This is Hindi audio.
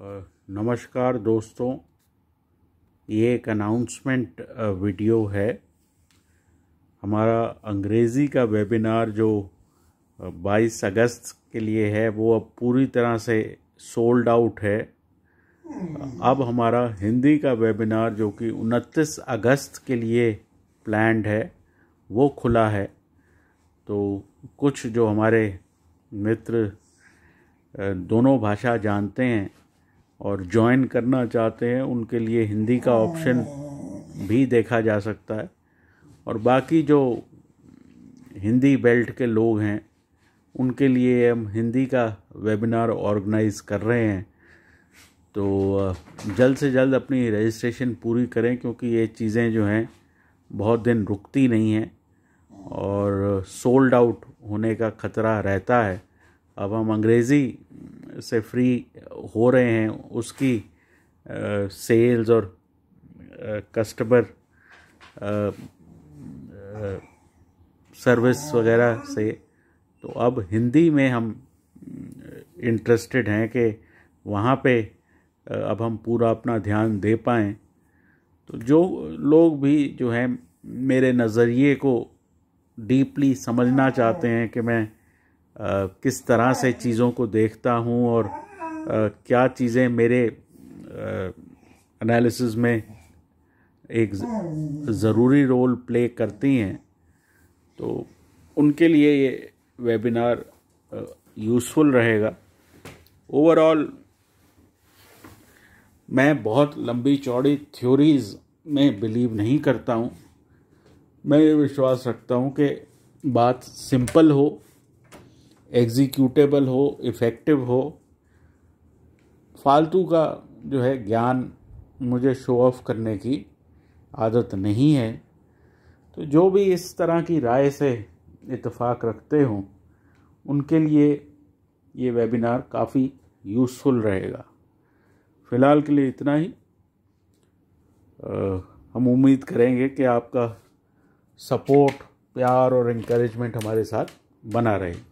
नमस्कार दोस्तों ये एक अनाउंसमेंट वीडियो है हमारा अंग्रेज़ी का वेबिनार जो 22 अगस्त के लिए है वो अब पूरी तरह से सोल्ड आउट है अब हमारा हिंदी का वेबिनार जो कि 29 अगस्त के लिए प्लान्ड है वो खुला है तो कुछ जो हमारे मित्र दोनों भाषा जानते हैं और ज्वाइन करना चाहते हैं उनके लिए हिंदी का ऑप्शन भी देखा जा सकता है और बाकी जो हिंदी बेल्ट के लोग हैं उनके लिए हम हिंदी का वेबिनार ऑर्गेनाइज कर रहे हैं तो जल्द से जल्द अपनी रजिस्ट्रेशन पूरी करें क्योंकि ये चीज़ें जो हैं बहुत दिन रुकती नहीं हैं और सोल्ड आउट होने का ख़तरा रहता है अब हम अंग्रेज़ी से फ्री हो रहे हैं उसकी सेल्स और कस्टमर सर्विस वगैरह से तो अब हिंदी में हम इंटरेस्टेड हैं कि वहाँ पे अब हम पूरा अपना ध्यान दे पाएँ तो जो लोग भी जो हैं मेरे नज़रिए को डीपली समझना चाहते हैं कि मैं किस तरह से चीज़ों को देखता हूँ और क्या चीज़ें मेरे एनालिसिस में एक ज़रूरी रोल प्ले करती हैं तो उनके लिए ये वेबिनार यूज़फुल रहेगा ओवरऑल मैं बहुत लंबी चौड़ी थ्योरीज़ में बिलीव नहीं करता हूँ मैं ये विश्वास रखता हूँ कि बात सिंपल हो एग्जीक्यूटेबल हो इफ़ेक्टिव हो फालतू का जो है ज्ञान मुझे शो ऑफ करने की आदत नहीं है तो जो भी इस तरह की राय से इतफ़ाक़ रखते हों उनके लिए ये वेबिनार काफ़ी यूज़फुल रहेगा फ़िलहाल के लिए इतना ही आ, हम उम्मीद करेंगे कि आपका सपोर्ट प्यार और इंकरेजमेंट हमारे साथ बना रहे